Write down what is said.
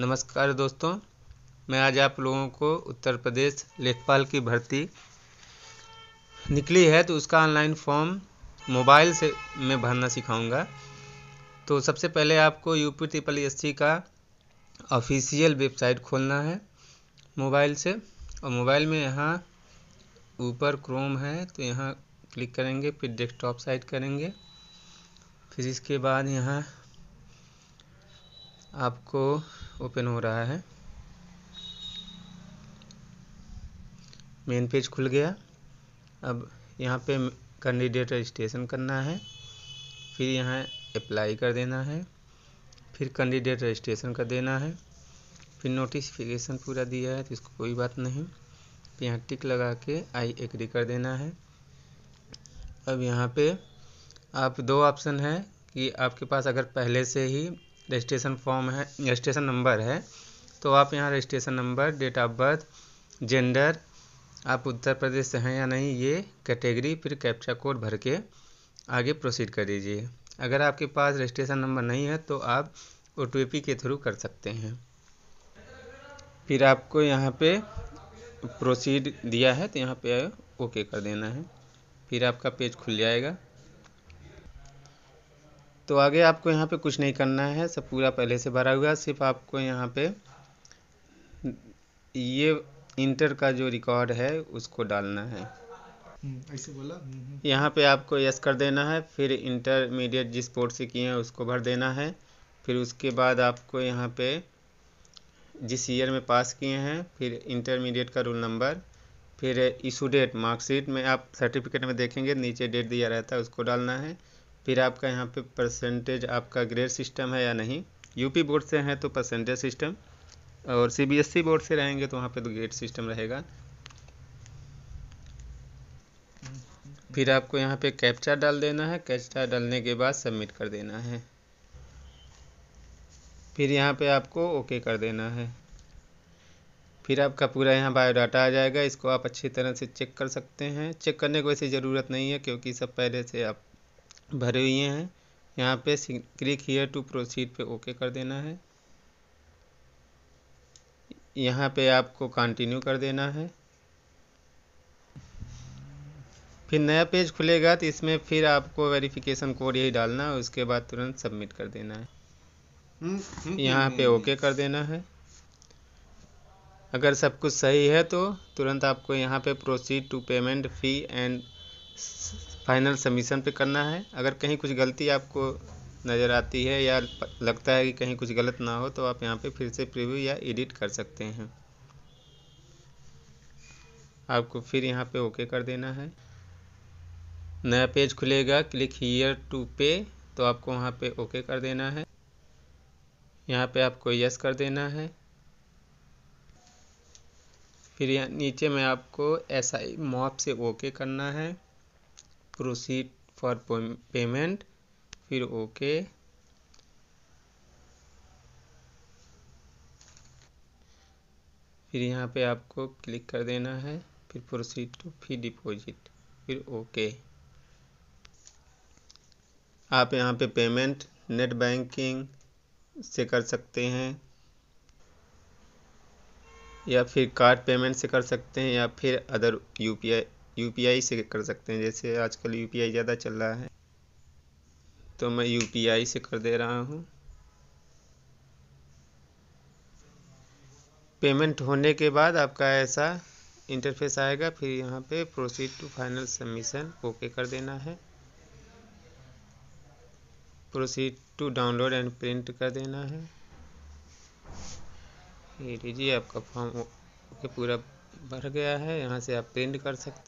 नमस्कार दोस्तों मैं आज आप लोगों को उत्तर प्रदेश लेखपाल की भर्ती निकली है तो उसका ऑनलाइन फॉर्म मोबाइल से मैं भरना सिखाऊंगा तो सबसे पहले आपको यूपी ट्रिपल एस सी का ऑफिशियल वेबसाइट खोलना है मोबाइल से और मोबाइल में यहाँ ऊपर क्रोम है तो यहाँ क्लिक करेंगे फिर डेस्कटॉप साइट करेंगे फिर इसके बाद यहाँ आपको ओपन हो रहा है मेन पेज खुल गया अब यहाँ पे कैंडिडेट रजिस्ट्रेशन करना है फिर यहाँ अप्लाई कर देना है फिर कैंडिडेट रजिस्ट्रेशन कर देना है फिर नोटिफिकेशन पूरा दिया है तो इसको कोई बात नहीं फिर यहाँ टिक लगा के आई एग्री कर देना है अब यहाँ पे आप दो ऑप्शन है कि आपके पास अगर पहले से ही रजिस्ट्रेशन फॉर्म है रजिस्ट्रेशन नंबर है तो आप यहाँ registration number date of birth gender आप उत्तर प्रदेश से हैं या नहीं ये कैटेगरी फिर कैप्चा कोड भर के आगे प्रोसीड कर दीजिए अगर आपके पास रजिस्ट्रेशन नंबर नहीं है तो आप ओ के थ्रू कर सकते हैं फिर आपको यहाँ पे प्रोसीड दिया है तो यहाँ पे ओके कर देना है फिर आपका पेज खुल जाएगा तो आगे आपको यहाँ पे कुछ नहीं करना है सब पूरा पहले से भरा हुआ है सिर्फ आपको यहाँ पे ये इंटर का जो रिकॉर्ड है उसको डालना है हम्म, ऐसे बोला हम्म, हम्म। यहाँ पे आपको यस कर देना है फिर इंटरमीडिएट जिस पोर्ट से किए हैं उसको भर देना है फिर उसके बाद आपको यहाँ पे जिस ईयर में पास किए हैं फिर इंटरमीडिएट का रोल नंबर फिर इशू डेट मार्कशीट में आप सर्टिफिकेट में देखेंगे नीचे डेट दिया रहता है उसको डालना है फिर आपका यहाँ पे परसेंटेज आपका ग्रेड सिस्टम है या नहीं यूपी बोर्ड से हैं तो परसेंटेज सिस्टम और सीबीएसई बोर्ड e से रहेंगे तो वहाँ पे तो ग्रेड सिस्टम रहेगा फिर आपको यहाँ पे कैप्चा डाल देना है कैप्चा डालने के बाद सबमिट कर देना है फिर यहाँ पे आपको ओके कर देना है फिर आपका पूरा यहाँ बायोडाटा आ जाएगा इसको आप अच्छी तरह से चेक कर सकते हैं चेक करने की वैसे ज़रूरत नहीं है क्योंकि सब पहले से आप भरे हुए हैं यहाँ पे क्लिक हियर टू प्रोसीड पे ओके कर देना है यहाँ पे आपको कंटिन्यू कर देना है फिर नया पेज खुलेगा तो इसमें फिर आपको वेरिफिकेशन कोड यही डालना है उसके बाद तुरंत सबमिट कर देना है यहाँ पे ओके कर देना है अगर सब कुछ सही है तो तुरंत आपको यहाँ पे proceed to payment fee and final submission पे करना है अगर कहीं कुछ गलती आपको नज़र आती है या लगता है कि कहीं कुछ गलत ना हो तो आप यहाँ पे फिर से प्रीव्यू या एडिट कर सकते हैं आपको फिर यहाँ पे ओके कर देना है नया पेज खुलेगा क्लिक हीयर टू पे तो आपको वहाँ पे ओके कर देना है यहाँ पे आपको यस कर देना है फिर यहाँ नीचे में आपको एस आई मॉप से ओके करना है प्रोसीड फॉर पेमेंट फिर ओके फिर यहाँ पे आपको क्लिक कर देना है फिर प्रोसीड टू फी डिपॉजिट फिर ओके आप यहाँ पे पेमेंट नेट बैंकिंग से कर सकते हैं या फिर कार्ड पेमेंट से कर सकते हैं या फिर अदर यूपीआई यूपीआई से कर सकते हैं जैसे आजकल यू ज़्यादा चल रहा है तो मैं यू से कर दे रहा हूँ पेमेंट होने के बाद आपका ऐसा इंटरफेस आएगा फिर यहाँ पे proceed to final submission okay कर देना है proceed to download and print कर देना है ये लीजिए आपका फॉर्म ओके पूरा भर गया है यहाँ से आप प्रिंट कर सकते